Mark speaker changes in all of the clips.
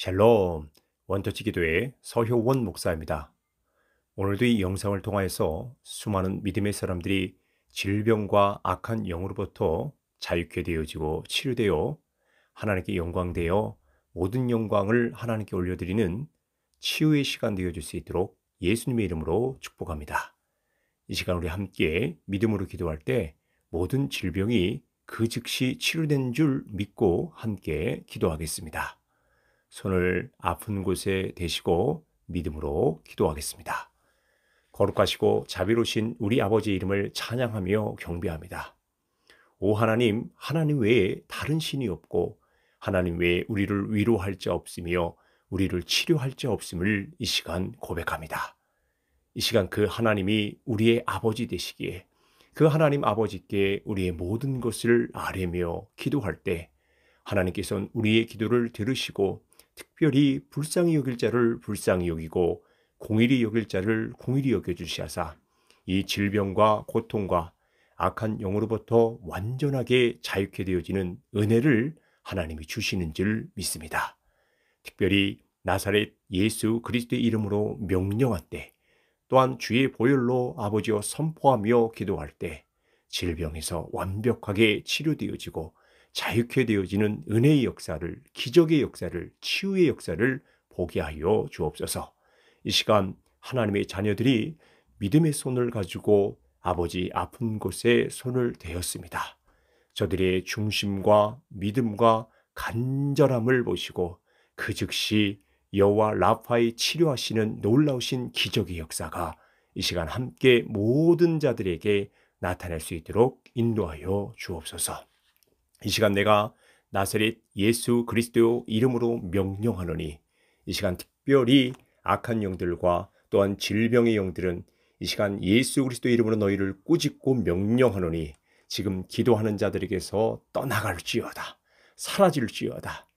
Speaker 1: 샬롬, 원터치 기도의 서효원 목사입니다. 오늘도 이 영상을 통하여서 수많은 믿음의 사람들이 질병과 악한 영으로부터 자유케 되어지고 치료되어 하나님께 영광되어 모든 영광을 하나님께 올려드리는 치유의 시간 되어줄 수 있도록 예수님의 이름으로 축복합니다. 이 시간 우리 함께 믿음으로 기도할 때 모든 질병이 그 즉시 치료된 줄 믿고 함께 기도하겠습니다. 손을 아픈 곳에 대시고 믿음으로 기도하겠습니다. 거룩하시고 자비로우신 우리 아버지 이름을 찬양하며 경배합니다. 오 하나님, 하나님 외에 다른 신이 없고 하나님 외에 우리를 위로할 자 없으며 우리를 치료할 자 없음을 이 시간 고백합니다. 이 시간 그 하나님이 우리의 아버지 되시기에 그 하나님 아버지께 우리의 모든 것을 아뢰며 기도할 때 하나님께서는 우리의 기도를 들으시고 특별히 불쌍히 여길 자를 불쌍히 여기고 공일이 여길 자를 공일이 여겨 주시하사 이 질병과 고통과 악한 영으로부터 완전하게 자유케 되어지는 은혜를 하나님이 주시는 줄 믿습니다. 특별히 나사렛 예수 그리스도의 이름으로 명령할 때 또한 주의 보혈로 아버지여 선포하며 기도할 때 질병에서 완벽하게 치료되어지고 자유케 되어지는 은혜의 역사를, 기적의 역사를, 치유의 역사를 보게 하여 주옵소서. 이 시간 하나님의 자녀들이 믿음의 손을 가지고 아버지 아픈 곳에 손을 대었습니다. 저들의 중심과 믿음과 간절함을 보시고 그 즉시 여호와 라파이 치료하시는 놀라우신 기적의 역사가 이 시간 함께 모든 자들에게 나타낼 수 있도록 인도하여 주옵소서. 이 시간 내가 나세렛 예수 그리스도 이름으로 명령하노니 이 시간 특별히 악한 영들과 또한 질병의 영들은 이 시간 예수 그리스도 이름으로 너희를 꾸짖고 명령하노니 지금 기도하는 자들에게서 떠나갈지어다 사라질지어다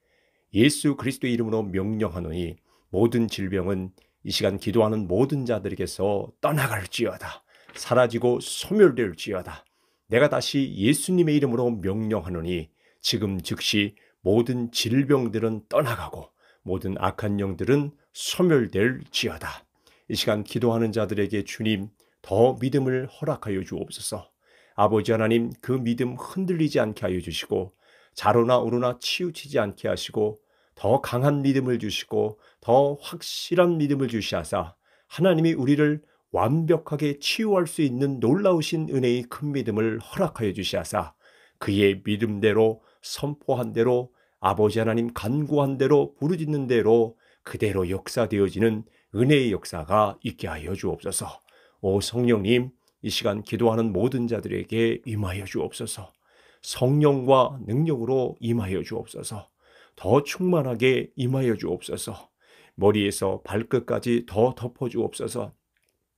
Speaker 1: 예수 그리스도 이름으로 명령하노니 모든 질병은 이 시간 기도하는 모든 자들에게서 떠나갈지어다 사라지고 소멸될지어다 내가 다시 예수님의 이름으로 명령하노니 지금 즉시 모든 질병들은 떠나가고 모든 악한 영들은 소멸될지어다. 이 시간 기도하는 자들에게 주님 더 믿음을 허락하여 주옵소서. 아버지 하나님 그 믿음 흔들리지 않게 하여 주시고 자로나 오로나 치우치지 않게 하시고 더 강한 믿음을 주시고 더 확실한 믿음을 주시하사 하나님이 우리를 완벽하게 치유할 수 있는 놀라우신 은혜의 큰 믿음을 허락하여 주시하사 그의 믿음대로 선포한 대로 아버지 하나님 간구한 대로 부르짖는 대로 그대로 역사되어지는 은혜의 역사가 있게 하여 주옵소서. 오 성령님, 이 시간 기도하는 모든 자들에게 임하여 주옵소서. 성령과 능력으로 임하여 주옵소서. 더 충만하게 임하여 주옵소서. 머리에서 발끝까지 더 덮어 주옵소서.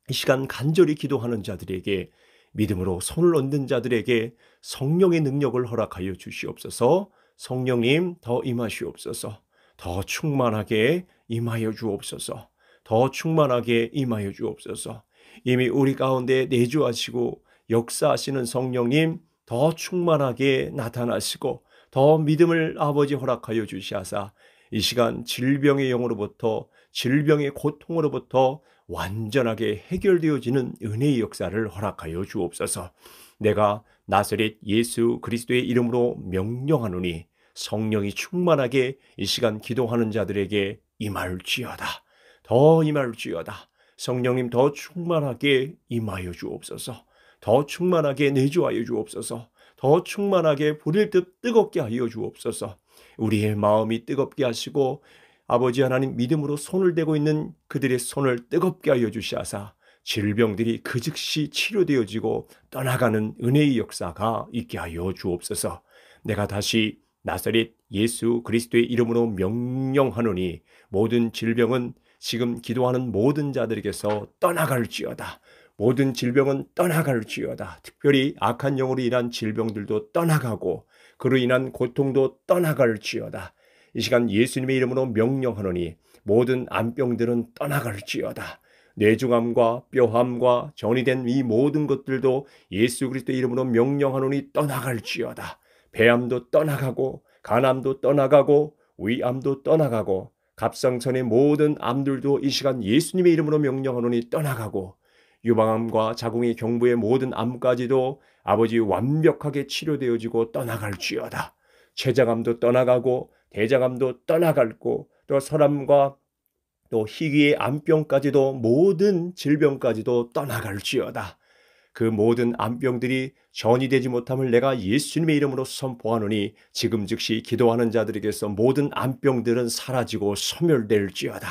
Speaker 1: 이 시간 간절히 기도하는 자들에게 믿음으로 손을 얹는 자들에게 성령의 능력을 허락하여 주시옵소서. 성령님 더 임하시옵소서. 더 충만하게 임하여 주옵소서. 더 충만하게 임하여 주옵소서. 이미 우리 가운데 내주하시고 역사하시는 성령님 더 충만하게 나타나시고 더 믿음을 아버지 허락하여 주시하사 이 시간 질병의 영으로부터 질병의 고통으로부터 완전하게 해결되어지는 은혜의 역사를 허락하여 주옵소서. 내가 나사렛 예수 그리스도의 이름으로 명령하노니 성령이 충만하게 이 시간 기도하는 자들에게 임할지어다. 더 임할지어다. 성령님 더 충만하게 임하여 주옵소서. 더 충만하게 내주하여 주옵소서. 더 충만하게 불일 듯 뜨겁게 하여 주옵소서. 우리의 마음이 뜨겁게 하시고 아버지 하나님 믿음으로 손을 대고 있는 그들의 손을 뜨겁게 하여 주시하사 질병들이 그 즉시 치료되어지고 떠나가는 은혜의 역사가 있게 하여 주옵소서. 내가 다시 나사렛 예수 그리스도의 이름으로 명령하노니 모든 질병은 지금 기도하는 모든 자들에게서 떠나갈지어다. 모든 질병은 떠나갈지어다. 특별히 악한 영으로 인한 질병들도 떠나가고 그로 인한 고통도 떠나갈지어다. 이 시간 예수님의 이름으로 명령하노니 모든 암병들은 떠나갈지어다. 뇌중암과 뼈암과 전이된 이 모든 것들도 예수 그리스도 이름으로 명령하노니 떠나갈지어다. 배암도 떠나가고 간암도 떠나가고 위암도 떠나가고 갑상선의 모든 암들도 이 시간 예수님의 이름으로 명령하노니 떠나가고 유방암과 자궁의 경부의 모든 암까지도 아버지 완벽하게 치료되어지고 떠나갈지어다. 췌장암도 떠나가고 대장암도 떠나갈고또사람과또 희귀의 암병까지도 모든 질병까지도 떠나갈지어다. 그 모든 암병들이 전이 되지 못함을 내가 예수님의 이름으로 선포하노니 지금 즉시 기도하는 자들에게서 모든 암병들은 사라지고 소멸될지어다.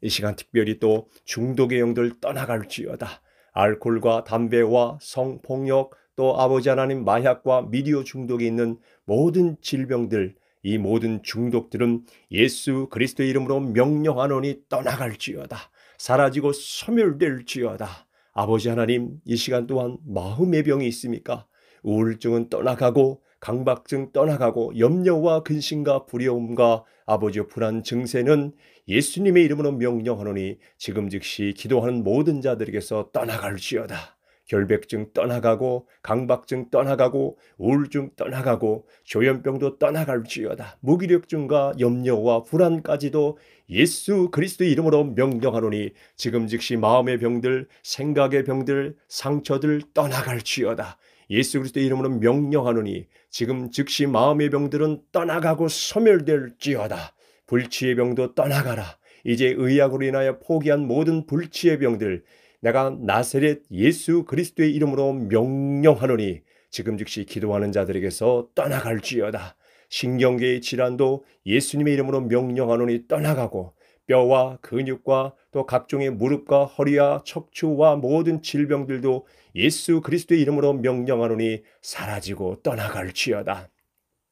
Speaker 1: 이 시간 특별히 또 중독의 영들 떠나갈지어다. 알코올과 담배와 성폭력 또 아버지 하나님 마약과 미디어 중독이 있는 모든 질병들 이 모든 중독들은 예수 그리스도의 이름으로 명령하노니 떠나갈지어다. 사라지고 소멸될지어다. 아버지 하나님, 이 시간 또한 마음의 병이 있습니까? 우울증은 떠나가고 강박증 떠나가고 염려와 근심과 두려움과 아버지 불안 증세는 예수님의 이름으로 명령하노니 지금 즉시 기도하는 모든 자들에게서 떠나갈지어다. 결백증 떠나가고 강박증 떠나가고 우울증 떠나가고 조현병도 떠나갈지어다 무기력증과 염려와 불안까지도 예수 그리스도의 이름으로 명령하노니 지금 즉시 마음의 병들 생각의 병들 상처들 떠나갈지어다 예수 그리스도의 이름으로 명령하노니 지금 즉시 마음의 병들은 떠나가고 소멸될지어다 불치의 병도 떠나가라 이제 의약으로 인하여 포기한 모든 불치의 병들 내가 나세렛 예수 그리스도의 이름으로 명령하노니 지금 즉시 기도하는 자들에게서 떠나갈지어다. 신경계의 질환도 예수님의 이름으로 명령하노니 떠나가고 뼈와 근육과 또 각종의 무릎과 허리와 척추와 모든 질병들도 예수 그리스도의 이름으로 명령하노니 사라지고 떠나갈지어다.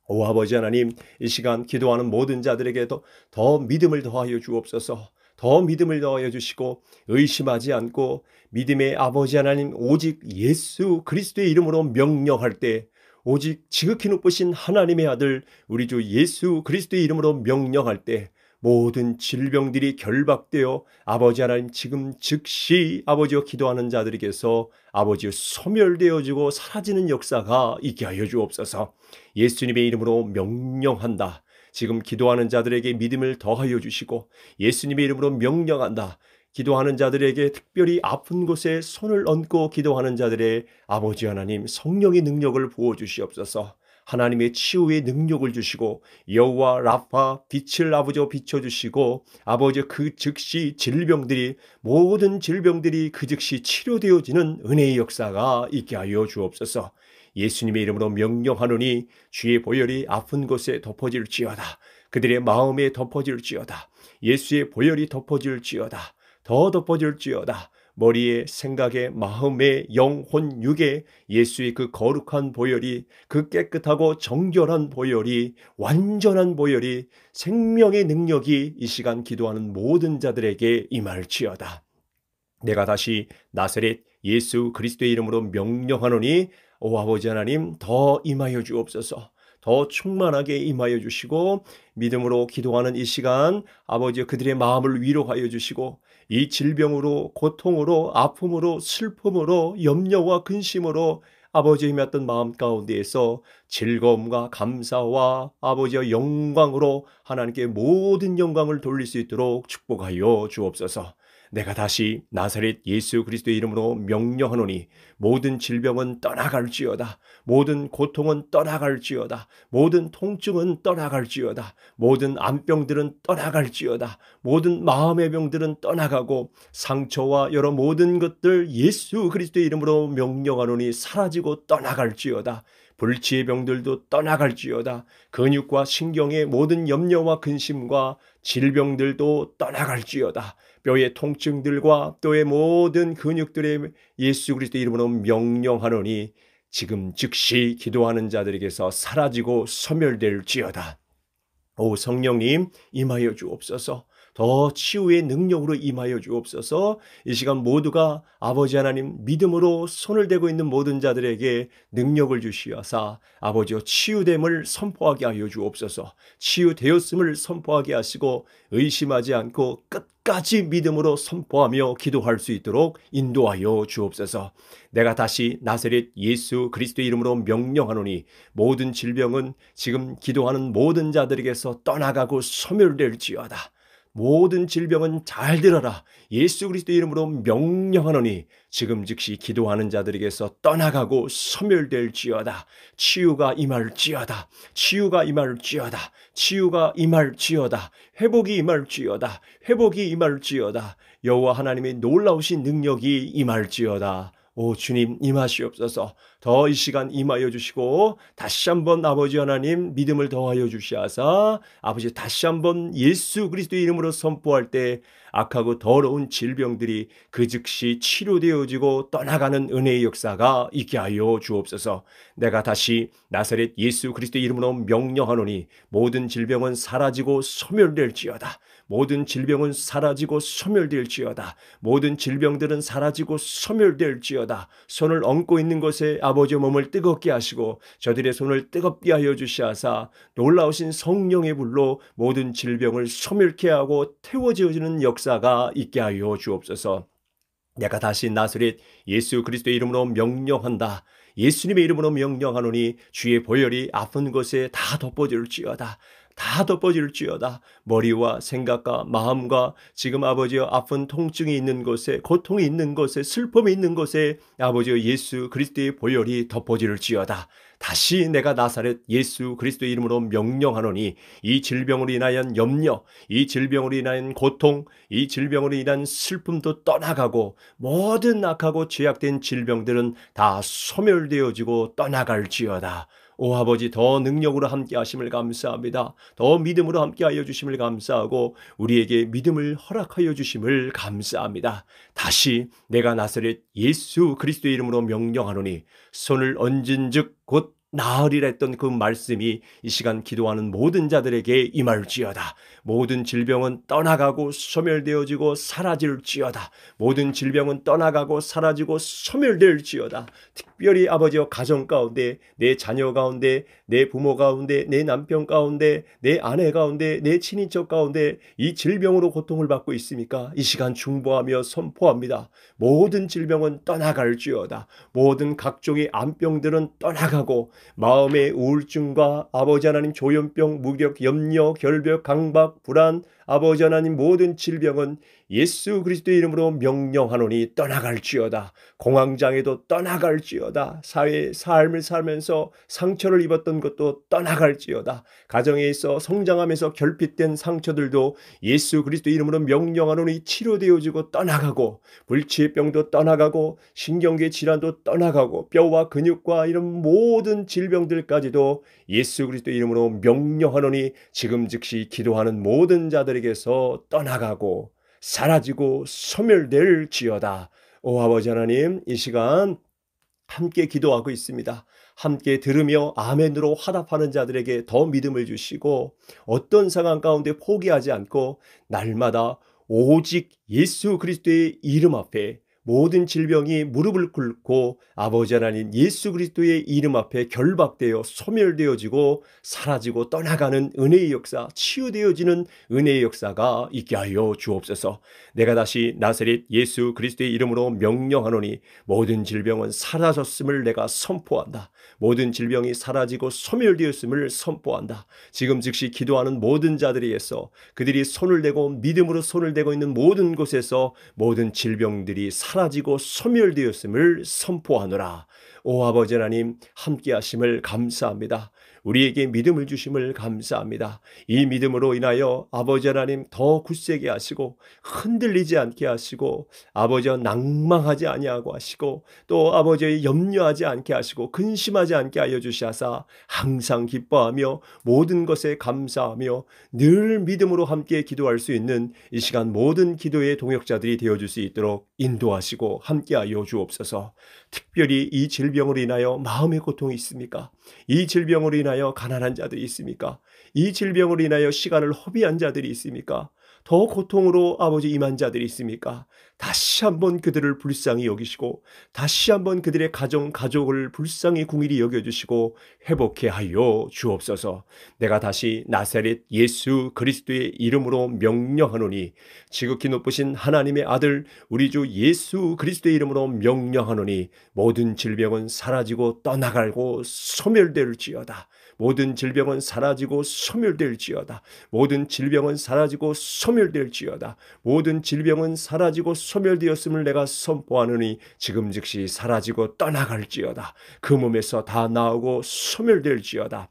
Speaker 1: 오 아버지 하나님 이 시간 기도하는 모든 자들에게도 더 믿음을 더하여 주옵소서 더 믿음을 더하여 주시고 의심하지 않고 믿음의 아버지 하나님 오직 예수 그리스도의 이름으로 명령할 때 오직 지극히 높으신 하나님의 아들 우리 주 예수 그리스도의 이름으로 명령할 때 모든 질병들이 결박되어 아버지 하나님 지금 즉시 아버지와 기도하는 자들에게서 아버지여 소멸되어지고 사라지는 역사가 있게 하여 주옵소서 예수님의 이름으로 명령한다. 지금 기도하는 자들에게 믿음을 더하여 주시고 예수님의 이름으로 명령한다. 기도하는 자들에게 특별히 아픈 곳에 손을 얹고 기도하는 자들의 아버지 하나님 성령의 능력을 부어 주시옵소서. 하나님의 치유의 능력을 주시고 여호와 라파 빛을 아버지 비춰 주시고 아버지 그 즉시 질병들이 모든 질병들이 그 즉시 치료되어지는 은혜의 역사가 있게 하여 주옵소서. 예수님의 이름으로 명령하노니 주의 보혈이 아픈 곳에 덮어질지어다. 그들의 마음에 덮어질지어다. 예수의 보혈이 덮어질지어다. 더 덮어질지어다. 머리에 생각에 마음에 영혼 육에 예수의 그 거룩한 보혈이 그 깨끗하고 정결한 보혈이 완전한 보혈이 생명의 능력이 이 시간 기도하는 모든 자들에게 임할지어다. 내가 다시 나세렛 예수 그리스도의 이름으로 명령하노니 오 아버지 하나님 더 임하여 주옵소서. 더 충만하게 임하여 주시고 믿음으로 기도하는 이 시간 아버지 그들의 마음을 위로하여 주시고 이 질병으로 고통으로 아픔으로 슬픔으로 염려와 근심으로 아버지의 임했던 마음 가운데에서 즐거움과 감사와 아버지의 영광으로 하나님께 모든 영광을 돌릴 수 있도록 축복하여 주옵소서. 내가 다시 나사렛 예수 그리스도의 이름으로 명령하노니 모든 질병은 떠나갈지어다. 모든 고통은 떠나갈지어다. 모든 통증은 떠나갈지어다. 모든 암병들은 떠나갈지어다. 모든 마음의 병들은 떠나가고 상처와 여러 모든 것들 예수 그리스도의 이름으로 명령하노니 사라지고 떠나갈지어다. 불치의 병들도 떠나갈지어다. 근육과 신경의 모든 염려와 근심과 질병들도 떠나갈지어다. 뼈의 통증들과 뼈의 모든 근육들의 예수 그리스도 이름으로 명령하노니 지금 즉시 기도하는 자들에게서 사라지고 소멸될지어다. 오 성령님 임하여 주옵소서. 더 치유의 능력으로 임하여 주옵소서. 이 시간 모두가 아버지 하나님 믿음으로 손을 대고 있는 모든 자들에게 능력을 주시어사 아버지여 치유됨을 선포하게 하여 주옵소서. 치유되었음을 선포하게 하시고 의심하지 않고 끝 끝까지 믿음으로 선포하며 기도할 수 있도록 인도하여 주옵소서. 내가 다시 나세렛 예수 그리스도 이름으로 명령하노니 모든 질병은 지금 기도하는 모든 자들에게서 떠나가고 소멸될지어다. 모든 질병은 잘 들어라. 예수 그리스도 이름으로 명령하노니 지금 즉시 기도하는 자들에게서 떠나가고 소멸될지어다. 치유가 임할지어다. 치유가 임할지어다. 치유가 임할지어다. 회복이 임할지어다. 회복이 임할지어다. 여호와 하나님의 놀라우신 능력이 임할지어다. 오 주님 임하시옵소서 더 이 시간 임하여 주시고 다시 한번 아버지 하나님 믿음을 더하여 주시하사 아버지 다시 한번 예수 그리스도 이름으로 선포할 때 악하고 더러운 질병들이 그 즉시 치료되어지고 떠나가는 은혜의 역사가 있게 하여 주옵소서 내가 다시 나사렛 예수 그리스도 이름으로 명령하노니 모든 질병은 사라지고 소멸될지어다 모든 질병은 사라지고 소멸될지어다. 모든 질병들은 사라지고 소멸될지어다. 손을 얹고 있는 것에 아버지 몸을 뜨겁게 하시고 저들의 손을 뜨겁게 하여 주시하사 놀라우신 성령의 불로 모든 질병을 소멸케 하고 태워지어지는 역사가 있게 하여 주옵소서. 내가 다시 나스렛 예수 그리스도의 이름으로 명령한다. 예수님의 이름으로 명령하노니 주의 보혈이 아픈 것에 다 덮어질지어다. 다 덮어질지어다. 머리와 생각과 마음과 지금 아버지여 아픈 통증이 있는 곳에 고통이 있는 곳에 슬픔이 있는 곳에 아버지여 예수 그리스도의 보혈이 덮어질지어다. 다시 내가 나사렛 예수 그리스도 의 이름으로 명령하노니 이 질병으로 인하여 염려, 이 질병으로 인한 고통, 이 질병으로 인한 슬픔도 떠나가고 모든 악하고 죄악된 질병들은 다 소멸되어지고 떠나갈지어다. 오 아버지 더 능력으로 함께 하심을 감사합니다. 더 믿음으로 함께 하여 주심을 감사하고 우리에게 믿음을 허락하여 주심을 감사합니다. 다시 내가 나서렛 예수 그리스도의 이름으로 명령하노니 손을 얹은즉 곧 나으리라 했던 그 말씀이 이 시간 기도하는 모든 자들에게 임할지어다. 모든 질병은 떠나가고 소멸되어지고 사라질지어다. 모든 질병은 떠나가고 사라지고 소멸될지어다. 특별히 아버지여 가정 가운데, 내 자녀 가운데, 내 부모 가운데, 내 남편 가운데, 내 아내 가운데, 내 친인척 가운데 이 질병으로 고통을 받고 있습니까? 이 시간 중보하며 선포합니다. 모든 질병은 떠나갈지어다. 모든 각종의 암병들은 떠나가고 마음의 우울증과 아버지 하나님 조현병, 무격 염려, 결벽, 강박, 불안, 아버지 하나님 모든 질병은 예수 그리스도의 이름으로 명령하노니 떠나갈지어다. 공황장애도 떠나갈지어다. 사회 삶을 살면서 상처를 입었던 것도 떠나갈지어다. 가정에 있어 성장하면서 결핍된 상처들도 예수 그리스도의 이름으로 명령하노니 치료되어지고 떠나가고 불치병도 의 떠나가고 신경계 질환도 떠나가고 뼈와 근육과 이런 모든 질병들까지도 예수 그리스도의 이름으로 명령하노니 지금 즉시 기도하는 모든 자들에게서 떠나가고 사라지고 소멸될지어다. 오 아버지 하나님 이 시간 함께 기도하고 있습니다. 함께 들으며 아멘으로 화답하는 자들에게 더 믿음을 주시고 어떤 상황 가운데 포기하지 않고 날마다 오직 예수 그리스도의 이름 앞에 모든 질병이 무릎을 꿇고 아버지 하나님 예수 그리스도의 이름 앞에 결박되어 소멸되어지고 사라지고 떠나가는 은혜의 역사, 치유되어지는 은혜의 역사가 있게 하여 주옵소서. 내가 다시 나세릿 예수 그리스도의 이름으로 명령하노니 모든 질병은 사라졌음을 내가 선포한다. 모든 질병이 사라지고 소멸되었음을 선포한다. 지금 즉시 기도하는 모든 자들에게서 그들이 손을 대고 믿음으로 손을 대고 있는 모든 곳에서 모든 질병들이 사 사라지고 소멸되었음을 선포하노라. 오 아버지 하나님 함께 하심을 감사합니다. 우리에게 믿음을 주심을 감사합니다. 이 믿음으로 인하여 아버지 하나님 더 굳세게 하시고 흔들리지 않게 하시고 아버지와 낭망하지 아니하고 하시고 또 아버지의 염려하지 않게 하시고 근심하지 않게 하여 주시하사 항상 기뻐하며 모든 것에 감사하며 늘 믿음으로 함께 기도할 수 있는 이 시간 모든 기도의 동역자들이 되어 줄수 있도록 인도하시고 함께하여 주옵소서. 특별히 이 질병으로 인하여 마음의 고통이 있습니까? 이 질병으로 인하여 가난한 자들이 있습니까? 이 질병으로 인하여 시간을 허비한 자들이 있습니까? 더 고통으로 아버지 임한 자들이 있습니까? 다시 한번 그들을 불쌍히 여기시고 다시 한번 그들의 가정 가족을 불쌍히 궁일이 여겨주시고 회복해 하여 주옵소서. 내가 다시 나사렛 예수 그리스도의 이름으로 명령하노니 지극히 높으신 하나님의 아들 우리 주 예수 그리스도의 이름으로 명령하노니 모든 질병은 사라지고 떠나갈고 소멸될지어다. 모든 질병은 사라지고 소멸될지어다. 모든 질병은 사라지고 소멸될지어다. 모든 질병은 사라지고 소멸되었음을 내가 선포하느니 지금 즉시 사라지고 떠나갈지어다. 그 몸에서 다 나오고 소멸될지어다.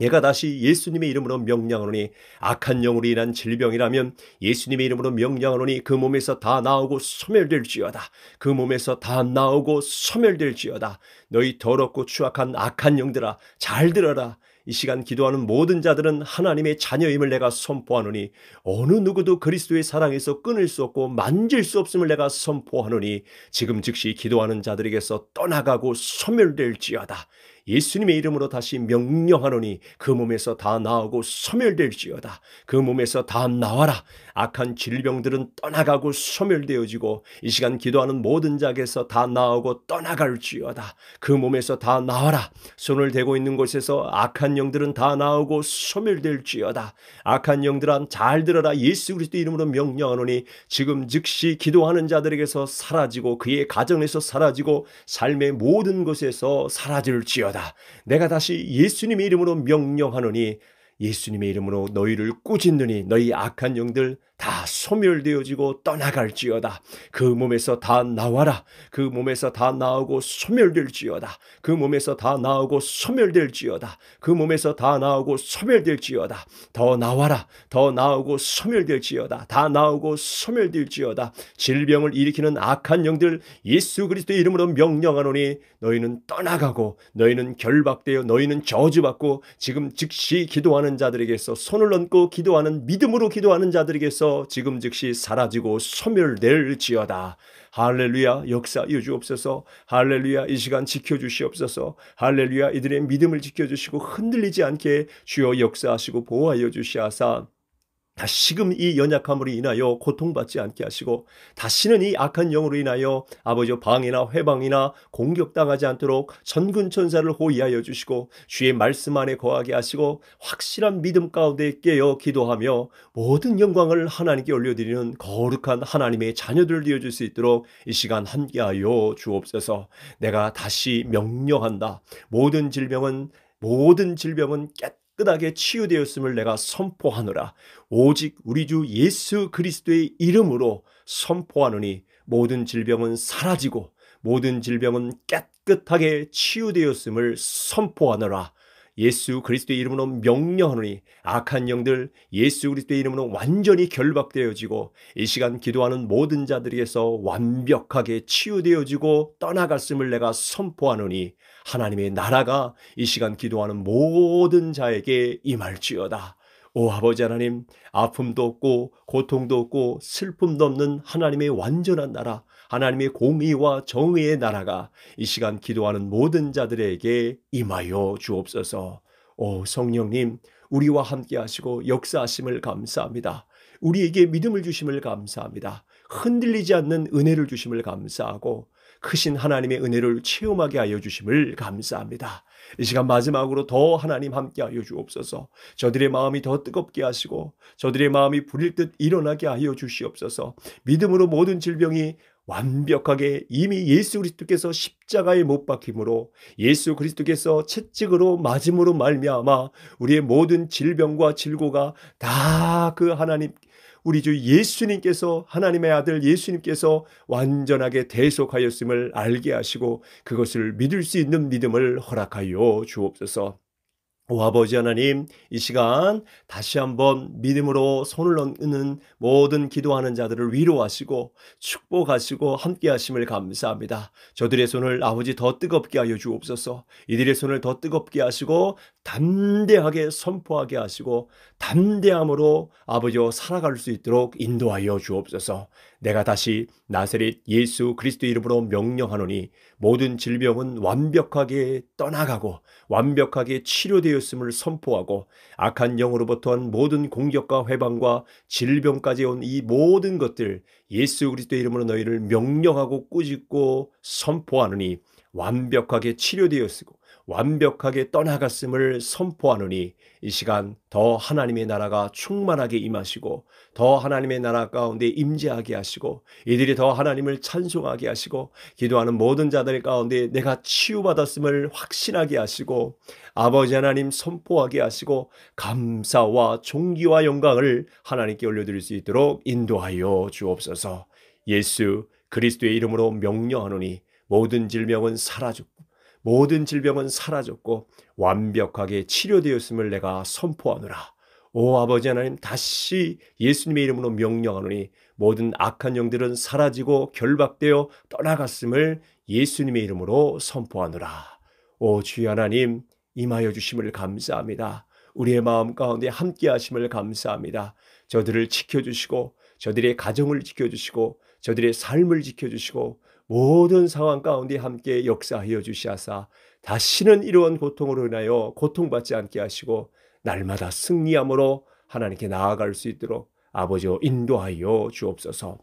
Speaker 1: 내가 다시 예수님의 이름으로 명령하노니 악한 영으로 인한 질병이라면 예수님의 이름으로 명령하노니 그 몸에서 다 나오고 소멸될지어다. 그 몸에서 다 나오고 소멸될지어다. 너희 더럽고 추악한 악한 영들아 잘 들어라. 이 시간 기도하는 모든 자들은 하나님의 자녀임을 내가 선포하노니 어느 누구도 그리스도의 사랑에서 끊을 수 없고 만질 수 없음을 내가 선포하노니 지금 즉시 기도하는 자들에게서 떠나가고 소멸될지어다. 예수님의 이름으로 다시 명령하노니 그 몸에서 다 나오고 소멸될지어다. 그 몸에서 다 나와라. 악한 질병들은 떠나가고 소멸되어지고 이 시간 기도하는 모든 자에게서 다 나오고 떠나갈지어다. 그 몸에서 다 나와라. 손을 대고 있는 곳에서 악한 영들은 다 나오고 소멸될지어다. 악한 영들아 잘 들어라. 예수 그리스도 이름으로 명령하노니 지금 즉시 기도하는 자들에게서 사라지고 그의 가정에서 사라지고 삶의 모든 곳에서 사라질지어다. 것이다. 내가 다시 예수님의 이름으로 명령하노니 예수님의 이름으로 너희를 꾸짖느니 너희 악한 영들 다 소멸되어지고 떠나갈지어다. 그 몸에서 다 나와라. 그 몸에서 다 나오고 소멸될지어다. 그 몸에서 다 나오고 소멸될지어다. 그 몸에서 다 나오고 소멸될지어다. 더 나와라. 더 나오고 소멸될지어다. 다 나오고 소멸될지어다. 질병을 일으키는 악한 영들 예수 그리스도의 이름으로 명령하노니 너희는 떠나가고 너희는 결박되어 너희는 저주받고 지금 즉시 기도하는 자들에게서 손을 얹고 기도하는 믿음으로 기도하는 자들에게서 지금 즉시 사라지고 소멸될지어다. 할렐루야 역사 이주옵소서 할렐루야 이 시간 지켜주시옵소서 할렐루야 이들의 믿음을 지켜주시고 흔들리지 않게 주여 역사하시고 보호하여 주시하사 다시금 이 연약함으로 인하여 고통받지 않게 하시고 다시는 이 악한 영으로 인하여 아버지 방이나 회방이나 공격당하지 않도록 전군 천사를 호위하여 주시고 주의 말씀 안에 거하게 하시고 확실한 믿음 가운데 깨어 기도하며 모든 영광을 하나님께 올려드리는 거룩한 하나님의 자녀들 되어줄 수 있도록 이 시간 함께하여 주옵소서 내가 다시 명령한다 모든 질병은 모든 질병은 깨끗하게 치유되었음을 내가 선포하노라. 오직 우리 주 예수 그리스도의 이름으로 선포하느니 모든 질병은 사라지고 모든 질병은 깨끗하게 치유되었음을 선포하노라. 예수 그리스도의 이름으로 명령하노니 악한 영들 예수 그리스도의 이름으로 완전히 결박되어지고 이 시간 기도하는 모든 자들에게서 완벽하게 치유되어지고 떠나갔음을 내가 선포하노니 하나님의 나라가 이 시간 기도하는 모든 자에게 임할지어다. 오 아버지 하나님 아픔도 없고 고통도 없고 슬픔도 없는 하나님의 완전한 나라 하나님의 공의와 정의의 나라가 이 시간 기도하는 모든 자들에게 임하여 주옵소서 오 성령님 우리와 함께 하시고 역사하심을 감사합니다 우리에게 믿음을 주심을 감사합니다 흔들리지 않는 은혜를 주심을 감사하고 크신 하나님의 은혜를 체험하게 하여 주심을 감사합니다. 이 시간 마지막으로 더 하나님 함께 하여 주옵소서. 저들의 마음이 더 뜨겁게 하시고 저들의 마음이 불일 듯 일어나게 하여 주시옵소서. 믿음으로 모든 질병이 완벽하게 이미 예수 그리스도께서 십자가에 못 박힘으로 예수 그리스도께서 채찍으로 맞음으로 말미암아 우리의 모든 질병과 질고가 다 그 하나님 우리 주 예수님께서 하나님의 아들 예수님께서 완전하게 대속하였음을 알게 하시고 그것을 믿을 수 있는 믿음을 허락하여 주옵소서. 오 아버지 하나님, 이 시간 다시 한번 믿음으로 손을 얹는 모든 기도하는 자들을 위로하시고 축복하시고 함께하심을 감사합니다. 저들의 손을 아버지 더 뜨겁게 하여 주옵소서. 이들의 손을 더 뜨겁게 하시고 담대하게 선포하게 하시고 담대함으로 아버지와 살아갈 수 있도록 인도하여 주옵소서. 내가 다시 나세렛 예수 그리스도 이름으로 명령하노니 모든 질병은 완벽하게 떠나가고 완벽하게 치료되었음을 선포하고 악한 영으로부터 한 모든 공격과 회방과 질병까지 온 이 모든 것들 예수 그리스도 이름으로 너희를 명령하고 꾸짖고 선포하노니 완벽하게 치료되었으고 완벽하게 떠나갔음을 선포하노니 이 시간 더 하나님의 나라가 충만하게 임하시고 더 하나님의 나라 가운데 임재하게 하시고 이들이 더 하나님을 찬송하게 하시고 기도하는 모든 자들 가운데 내가 치유받았음을 확신하게 하시고 아버지 하나님 선포하게 하시고 감사와 종기와 영광을 하나님께 올려드릴 수 있도록 인도하여 주옵소서 예수 그리스도의 이름으로 명령하노니 모든 질병은 사라졌고 모든 질병은 사라졌고 완벽하게 치료되었음을 내가 선포하노라. 오 아버지 하나님 다시 예수님의 이름으로 명령하노니 모든 악한 영들은 사라지고 결박되어 떠나갔음을 예수님의 이름으로 선포하노라. 오 주의 하나님 임하여 주심을 감사합니다. 우리의 마음 가운데 함께 하심을 감사합니다. 저들을 지켜주시고 저들의 가정을 지켜주시고 저들의 삶을 지켜주시고 모든 상황 가운데 함께 역사하여 주시하사 다시는 이러한 고통으로 인하여 고통받지 않게 하시고 날마다 승리함으로 하나님께 나아갈 수 있도록 아버지여 인도하여 주옵소서.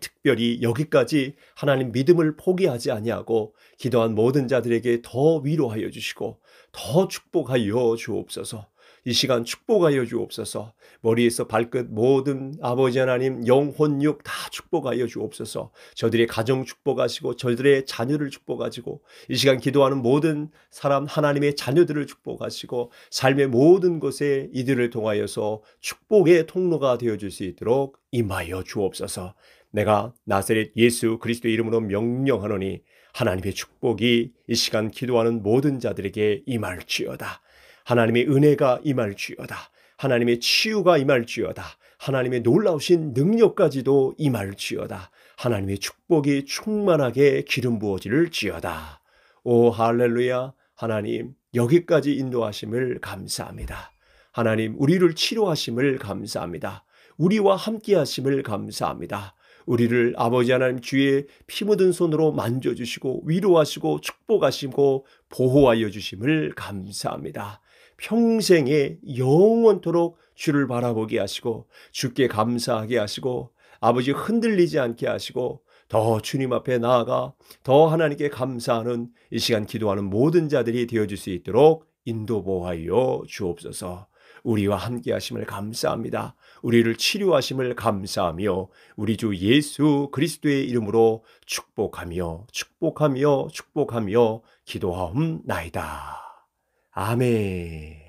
Speaker 1: 특별히 여기까지 하나님 믿음을 포기하지 아니하고 기도한 모든 자들에게 더 위로하여 주시고 더 축복하여 주옵소서. 이 시간 축복하여 주옵소서. 머리에서 발끝 모든 아버지 하나님 영혼 육다 축복하여 주옵소서. 저들의 가정 축복하시고 저들의 자녀를 축복하시고 이 시간 기도하는 모든 사람 하나님의 자녀들을 축복하시고 삶의 모든 것에 이들을 통하여서 축복의 통로가 되어 줄수 있도록 임하여 주옵소서. 내가 나세렛 예수 그리스도 이름으로 명령하노니 하나님의 축복이 이 시간 기도하는 모든 자들에게 임할지어다. 하나님의 은혜가 임할지어다. 하나님의 치유가 임할지어다. 하나님의 놀라우신 능력까지도 임할지어다. 하나님의 축복이 충만하게 기름 부어질 지어다. 오 할렐루야 하나님 여기까지 인도하심을 감사합니다. 하나님 우리를 치료하심을 감사합니다. 우리와 함께 하심을 감사합니다. 우리를 아버지 하나님 주의 피 묻은 손으로 만져주시고 위로하시고 축복하시고 보호하여 주심을 감사합니다. 평생에 영원토록 주를 바라보게 하시고 주께 감사하게 하시고 아버지 흔들리지 않게 하시고 더 주님 앞에 나아가 더 하나님께 감사하는 이 시간 기도하는 모든 자들이 되어줄 수 있도록 인도 보호하여 주옵소서. 우리와 함께 하심을 감사합니다. 우리를 치료하심을 감사하며 우리 주 예수 그리스도의 이름으로 축복하며 축복하며 축복하며 기도하옵나이다. 아멘.